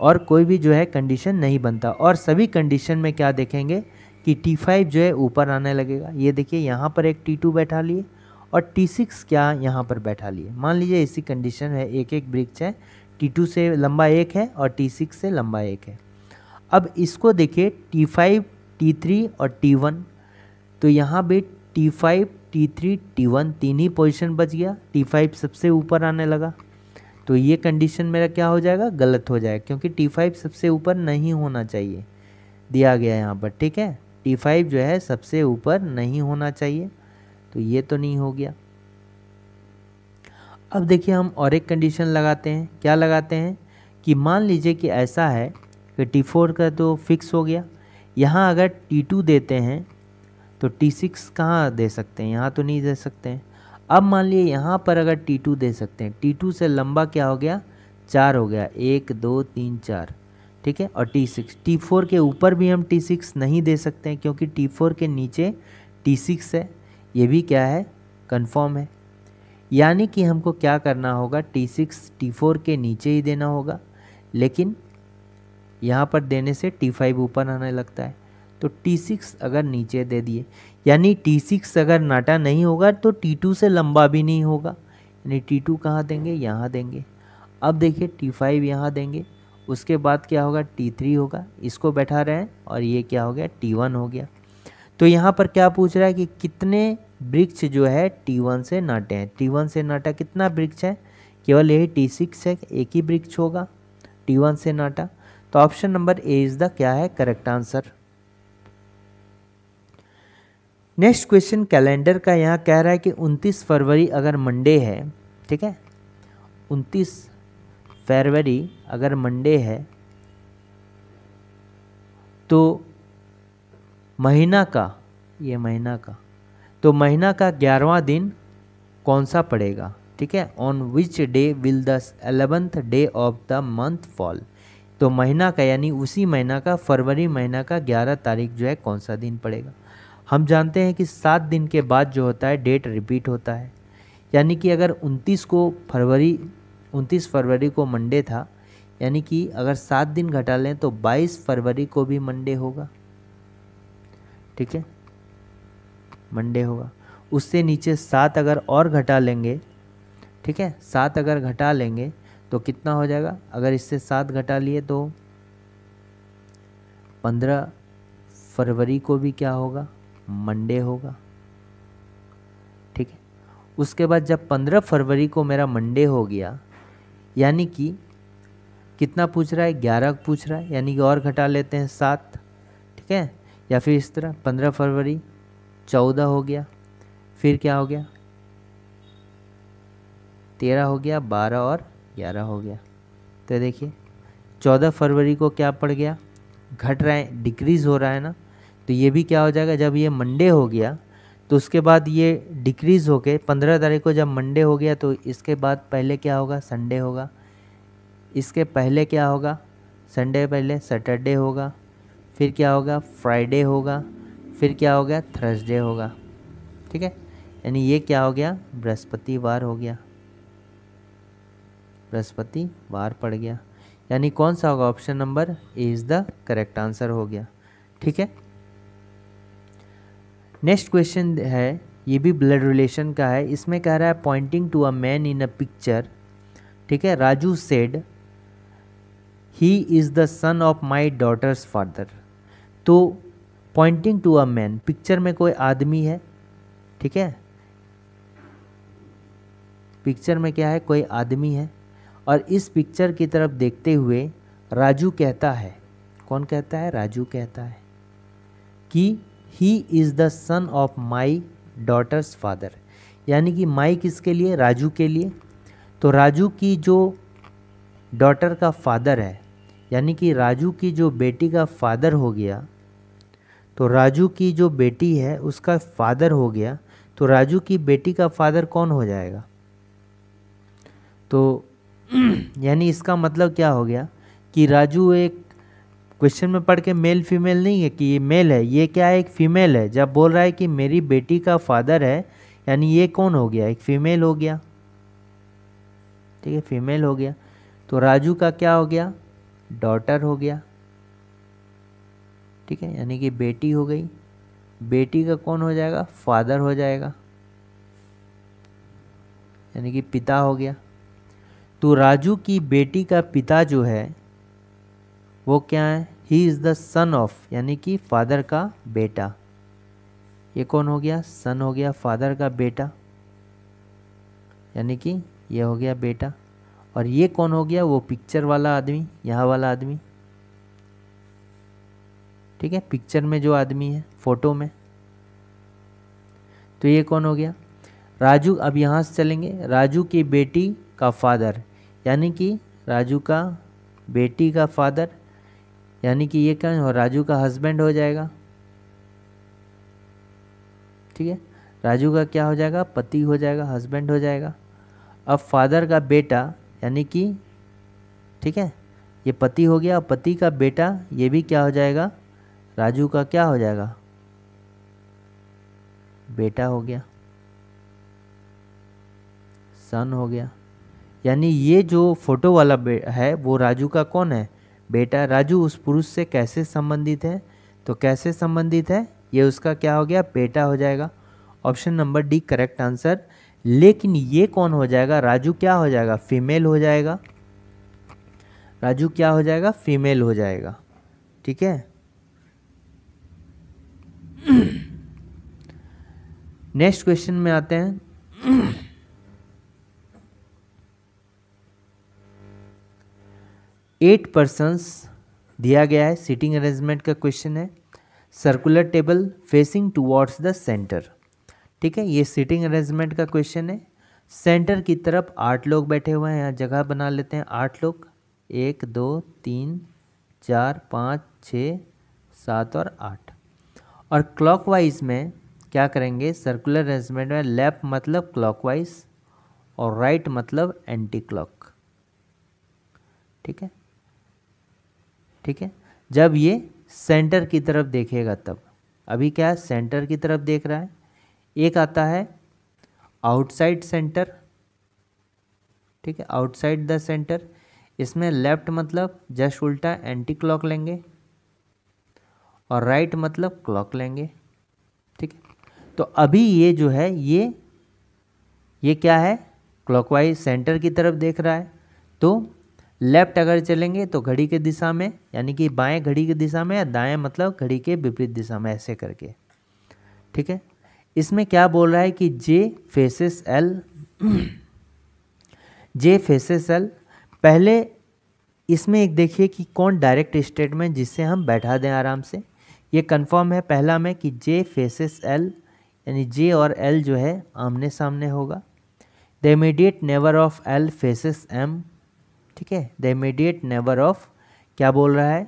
और कोई भी जो है कंडीशन नहीं बनता और सभी कंडीशन में क्या देखेंगे कि T5 जो है ऊपर आने लगेगा ये देखिए यहाँ पर एक T2 बैठा लिए और T6 क्या यहाँ पर बैठा लिए मान लीजिए ऐसी कंडीशन है एक एक ब्रिक्स है T2 से लंबा एक है और T6 से लंबा एक है अब इसको देखिए T5, T3 और T1 तो यहाँ भी T5, T3, T1 तीन ही पोजीशन बच गया T5 सबसे ऊपर आने लगा तो ये कंडीशन मेरा क्या हो जाएगा गलत हो जाएगा क्योंकि T5 सबसे ऊपर नहीं होना चाहिए दिया गया यहाँ पर ठीक है T5 जो है सबसे ऊपर नहीं होना चाहिए तो ये तो नहीं हो गया अब देखिए हम और एक कंडीशन लगाते हैं क्या लगाते हैं कि मान लीजिए कि ऐसा है कि टी फोर का तो फिक्स हो गया यहाँ अगर टी टू देते हैं तो टी सिक्स कहाँ दे सकते हैं यहाँ तो नहीं दे सकते हैं अब मान लीजिए यहाँ पर अगर टी टू दे सकते हैं टी टू से लंबा क्या हो गया चार हो गया एक दो तीन चार ठीक है और टी सिक्स टी फोर के ऊपर भी हम टी सिक्स नहीं दे सकते हैं क्योंकि टी फोर के नीचे टी सिक्स है ये भी क्या है कन्फर्म है यानी कि हमको क्या करना होगा टी सिक्स टी फोर के नीचे ही देना होगा लेकिन यहाँ पर देने से टी फाइव ऊपर आने लगता है तो टी सिक्स अगर नीचे दे दिए यानी टी सिक्स अगर नाटा नहीं होगा तो टी टू से लंबा भी नहीं होगा यानी टी टू कहाँ देंगे यहाँ देंगे अब देखिए टी फाइव यहाँ देंगे उसके बाद क्या होगा टी थ्री होगा इसको बैठा रहे हैं और ये क्या हो गया टी वन हो गया तो यहाँ पर क्या पूछ रहा है कि कितने वृक्ष जो है टी वन से नाटे हैं टी वन से नाटा कितना वृक्ष है केवल यही टी सिक्स है एक ही वृक्ष होगा टी वन से नाटा तो option number A is the क्या है correct answer next question calendar का यहाँ कह रहा है कि 29 फरवरी अगर मंडे है ठीक है 29 फरवरी अगर मंडे है तो महीना का ये महीना का तो महीना का ग्यारहवा दिन कौन सा पड़ेगा ठीक है on which day will the eleventh day of the month fall तो महीना का यानी उसी महीना का फरवरी महीना का ग्यारह तारीख जो है कौन सा दिन पड़ेगा हम जानते हैं कि सात दिन के बाद जो होता है डेट रिपीट होता है यानी कि अगर उनतीस को फरवरी उनतीस फरवरी को मंडे था यानी कि अगर सात दिन घटा लें तो बाईस फरवरी को भी मंडे होगा ठीक है मंडे होगा उससे नीचे सात अगर और घटा लेंगे ठीक है सात अगर घटा लेंगे तो कितना हो जाएगा अगर इससे सात घटा लिए तो पंद्रह फरवरी को भी क्या होगा मंडे होगा ठीक है उसके बाद जब पंद्रह फरवरी को मेरा मंडे हो गया यानी कि कितना पूछ रहा है ग्यारह पूछ रहा है यानी कि और घटा लेते हैं सात ठीक है या फिर इस तरह पंद्रह फरवरी चौदह हो गया फिर क्या हो गया तेरह हो गया बारह और ग्यारह हो गया तो देखिए चौदह फरवरी को क्या पड़ गया घट रहा है डिक्रीज़ हो रहा है ना तो ये भी क्या हो जाएगा जब ये मंडे हो गया तो उसके बाद ये डिक्रीज़ होके पंद्रह तारीख को जब मंडे हो गया तो इसके बाद पहले क्या होगा संडे होगा इसके पहले क्या होगा संडे पहले सैटरडे होगा फिर क्या होगा फ्राइडे होगा फिर क्या हो गया थर्सडे होगा ठीक है यानी ये क्या हो गया बृहस्पतिवार हो गया बृहस्पतिवार पड़ गया यानी कौन सा होगा option number A is the correct answer हो गया ठीक है नेक्स्ट क्वेश्चन है ये भी ब्लड रिलेशन का है इसमें कह रहा है pointing to a man in a picture ठीक है Raju said he is the son of my daughter's father तो pointing to a man picture में कोई आदमी है ठीक है पिक्चर में क्या है कोई आदमी है और इस पिक्चर की तरफ देखते हुए राजू कहता है कौन कहता है राजू कहता है कि he is the son of my daughter's father यानी कि माई किसके लिए राजू के लिए तो राजू की जो डॉटर का फादर है यानी कि राजू की जो बेटी का फादर हो गया तो राजू की जो बेटी है उसका फादर हो गया तो राजू की बेटी का फादर कौन हो जाएगा तो यानी इसका मतलब क्या हो गया कि राजू एक क्वेश्चन में पढ़ के मेल फीमेल नहीं है कि ये मेल है ये क्या है एक फ़ीमेल है जब बोल रहा है कि मेरी बेटी का फादर है यानी ये कौन हो गया एक फ़ीमेल हो गया ठीक है फीमेल हो गया तो राजू का क्या हो गया डॉटर हो गया ठीक है यानी कि बेटी हो गई बेटी का कौन हो जाएगा फादर हो जाएगा यानी कि पिता हो गया तो राजू की बेटी का पिता जो है वो क्या है he is the son of यानी कि फादर का बेटा ये कौन हो गया सन हो गया फादर का बेटा यानी कि ये हो गया बेटा और ये कौन हो गया वो पिक्चर वाला आदमी यहाँ वाला आदमी ठीक है पिक्चर में जो आदमी है फोटो में तो ये कौन हो गया राजू अब यहाँ से चलेंगे राजू की बेटी का फादर यानी कि राजू का बेटी का फादर यानी कि ये कौन हो राजू का हस्बैंड हो जाएगा ठीक है राजू का क्या हो जाएगा पति हो जाएगा हस्बैंड हो जाएगा अब फादर का बेटा यानी कि ठीक है ये पति हो गया और पति का बेटा ये भी क्या हो जाएगा राजू का क्या हो जाएगा बेटा हो गया सन हो गया यानी ये जो फोटो वाला है वो राजू का कौन है बेटा राजू उस पुरुष से कैसे संबंधित है तो कैसे संबंधित है ये उसका क्या हो गया बेटा हो जाएगा option number D correct answer लेकिन ये कौन हो जाएगा राजू क्या हो जाएगा फीमेल हो जाएगा राजू क्या हो जाएगा फीमेल हो जाएगा ठीक है नेक्स्ट क्वेश्चन में आते हैं एट पर्सनस दिया गया है सीटिंग अरेंजमेंट का क्वेश्चन है circular table facing towards the centre ठीक है ये सीटिंग अरेंजमेंट का क्वेश्चन है सेंटर की तरफ आठ लोग बैठे हुए हैं यहाँ जगह बना लेते हैं आठ लोग एक दो तीन चार पाँच छ सात और आठ और क्लॉकवाइज में क्या करेंगे सर्कुलर अरेंजमेंट में लेफ्ट मतलब क्लॉकवाइज और राइट मतलब एंटी क्लॉक ठीक है ठीक है जब ये सेंटर की तरफ देखेगा तब अभी क्या है सेंटर की तरफ देख रहा है एक आता है आउटसाइड सेंटर ठीक है आउटसाइड द सेंटर इसमें लेफ्ट मतलब जस्ट उल्टा एंटी क्लॉक लेंगे और राइट मतलब क्लॉक लेंगे ठीक है तो अभी ये जो है ये ये क्या है क्लॉकवाइज सेंटर की तरफ देख रहा है तो लेफ्ट अगर चलेंगे तो घड़ी के दिशा में यानी कि बाएं घड़ी की दिशा में या दाएं मतलब घड़ी के विपरीत दिशा में ऐसे करके ठीक है इसमें क्या बोल रहा है कि J faces L J faces L पहले इसमें एक देखिए कि कौन डायरेक्ट स्टेटमेंट जिससे हम बैठा दें आराम से ये कंफर्म है पहला में कि जे फेसेस एल यानी जे और एल जो है आमने सामने होगा the immediate neighbour of L faces M ठीक है द इमीडिएट नेवर ऑफ क्या बोल रहा है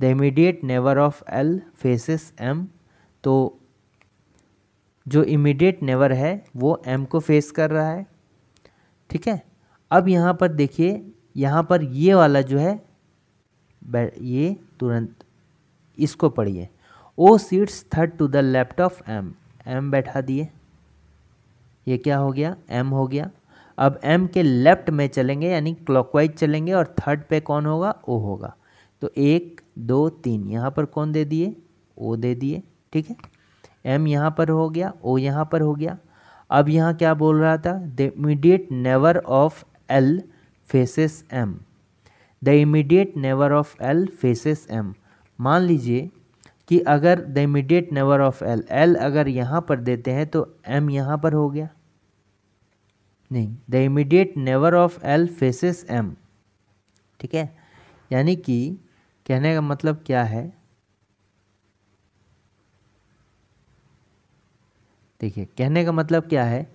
the immediate neighbour of L faces M तो जो इमीडिएट नेवर है वो एम को फेस कर रहा है ठीक है अब यहाँ पर देखिए यहाँ पर ये वाला जो है ये तुरंत इसको पढ़िए O seats third to the left of M M बैठा दिए ये क्या हो गया एम हो गया अब एम के लेफ्ट में चलेंगे यानी क्लॉकवाइज चलेंगे और थर्ड पे कौन होगा ओ होगा तो एक दो तीन यहाँ पर कौन दे दिए ओ दे दिए ठीक है एम यहाँ पर हो गया ओ यहाँ पर हो गया अब यहाँ क्या बोल रहा था the immediate neighbour of L faces M the immediate neighbour of L faces M मान लीजिए कि अगर the immediate neighbour of L L अगर यहाँ पर देते हैं तो एम यहाँ पर हो गया नहीं the immediate neighbour of L faces M ठीक है यानी कि कहने का मतलब क्या है देखिए कहने का मतलब क्या है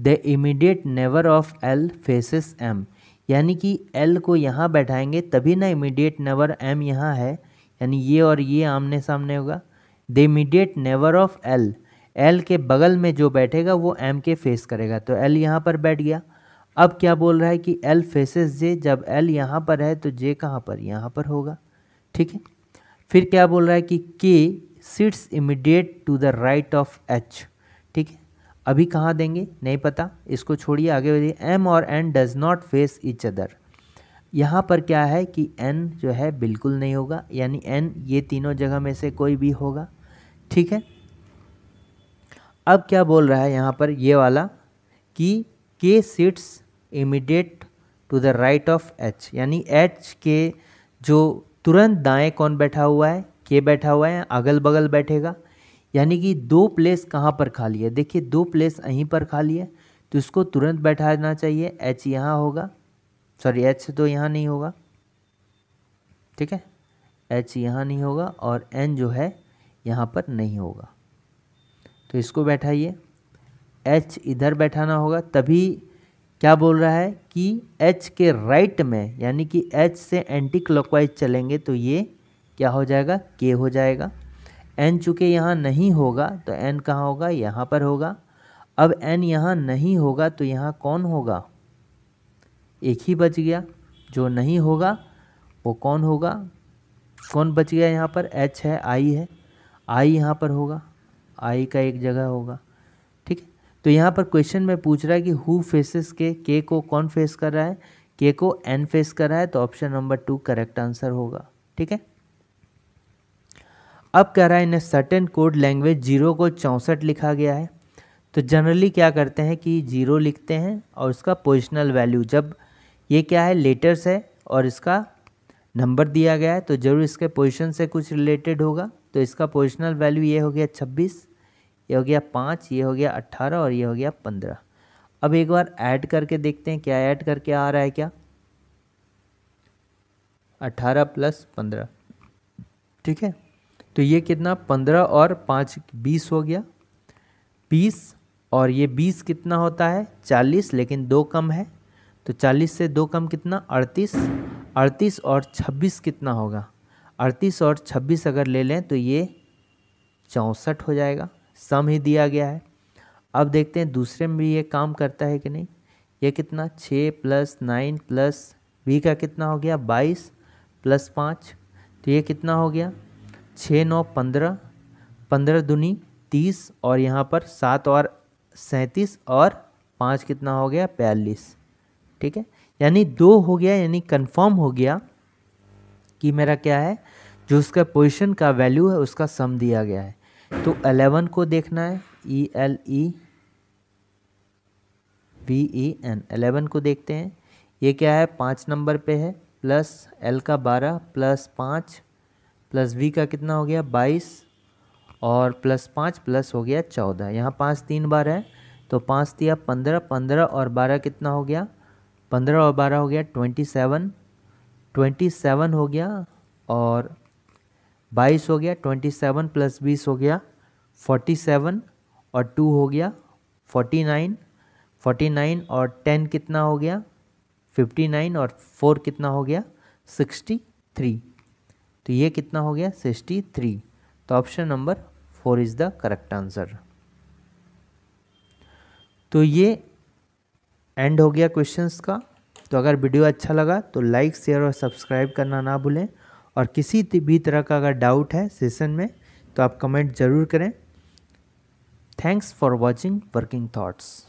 the immediate neighbour of L faces M यानी कि एल को यहाँ बैठाएंगे तभी ना इमीडिएट नेवर एम यहाँ है यानी ये और ये आमने सामने होगा the immediate neighbour of L L के बगल में जो बैठेगा वो एम के फेस करेगा तो एल यहाँ पर बैठ गया अब क्या बोल रहा है कि एल फेसेस जे जब एल यहाँ पर है तो जे कहाँ पर यहाँ पर होगा ठीक है फिर क्या बोल रहा है कि K sits immediate to the right of H ठीक है अभी कहाँ देंगे नहीं पता इसको छोड़िए आगे बढ़िए एम और N does not face each other यहाँ पर क्या है कि n जो है बिल्कुल नहीं होगा यानी n ये तीनों जगह में से कोई भी होगा ठीक है अब क्या बोल रहा है यहाँ पर ये वाला कि k sits immediate to the right of h यानी h के जो तुरंत दाएं कौन बैठा हुआ है k बैठा हुआ है अगल बगल बैठेगा यानी कि दो प्लेस कहाँ पर खाली है देखिए दो प्लेस यहीं पर खाली है तो इसको तुरंत बैठाना चाहिए एच यहाँ होगा सॉरी एच तो यहाँ नहीं होगा ठीक है एच यहाँ नहीं होगा और एन जो है यहाँ पर नहीं होगा तो इसको बैठाइए एच इधर बैठाना होगा तभी क्या बोल रहा है कि एच के राइट में यानी कि एच से एंटी क्लॉकवाइज चलेंगे तो ये क्या हो जाएगा के हो जाएगा एन चूँकि यहाँ नहीं होगा तो एन कहाँ होगा यहाँ पर होगा अब एन यहाँ नहीं होगा तो यहाँ कौन होगा एक ही बच गया जो नहीं होगा वो कौन होगा कौन बच गया यहाँ पर एच है आई है आई यहाँ पर होगा आई का एक जगह होगा ठीक है तो यहाँ पर क्वेश्चन में पूछ रहा है कि हु फेसेस के के को कौन फेस कर रहा है के को एन फेस कर रहा है तो option number two correct answer होगा ठीक है अब कह रहा है in certain code language zero को चौंसठ लिखा गया है तो जनरली क्या करते हैं कि जीरो लिखते हैं और उसका पोजिशनल वैल्यू जब ये क्या है लेटर्स है और इसका नंबर दिया गया है तो जरूर इसके पोजिशन से कुछ रिलेटेड होगा तो इसका पोजिशनल वैल्यू ये हो गया छब्बीस ये हो गया पाँच ये हो गया अट्ठारह और ये हो गया पंद्रह अब एक बार ऐड करके देखते हैं क्या ऐड करके आ रहा है क्या अट्ठारह प्लस पंद्रह ठीक है तो ये कितना पंद्रह और पाँच बीस हो गया बीस और ये बीस कितना होता है चालीस लेकिन दो कम है तो चालीस से दो कम कितना अड़तीस अड़तीस और छब्बीस कितना होगा अड़तीस और छब्बीस अगर ले लें तो ये चौंसठ हो जाएगा सम ही दिया गया है अब देखते हैं दूसरे में भी ये काम करता है कि नहीं ये कितना छः प्लस नाइन प्लस वी का कितना हो गया बाईस प्लस पाँच तो ये कितना हो गया छः नौ पंद्रह पंद्रह दुनी तीस और यहाँ पर सात और सैंतीस और पाँच कितना हो गया बयालीस ठीक है यानी दो हो गया यानी कंफर्म हो गया कि मेरा क्या है जो उसका पोजीशन का वैल्यू है उसका सम दिया गया है तो अलेवन को देखना है E L E V E N eleven को देखते हैं ये क्या है पाँच नंबर पे है प्लस एल का बारह प्लस पाँच प्लस वी का कितना हो गया बाईस और प्लस पाँच प्लस हो गया चौदह यहाँ पाँच तीन बार है तो पाँच दिया पंद्रह पंद्रह और बारह कितना हो गया पंद्रह और बारह हो गया ट्वेंटी सेवन ट्वेंटी सेवन हो गया और बाईस हो गया ट्वेंटी सेवन प्लस बीस हो गया फोर्टी सेवन और टू हो गया फोर्टी नाइन फोर्टी नाइन और टेन कितना हो गया फिफ्टी नाइन और फोर कितना हो गया सिक्सटी थ्री तो ये कितना हो गया सिक्सटी थ्री तो option number four is the correct answer तो ये एंड हो गया क्वेश्चंस का तो अगर वीडियो अच्छा लगा तो लाइक शेयर और सब्सक्राइब करना ना भूलें और किसी भी तरह का अगर डाउट है सेशन में तो आप कमेंट ज़रूर करें thanks for watching working thoughts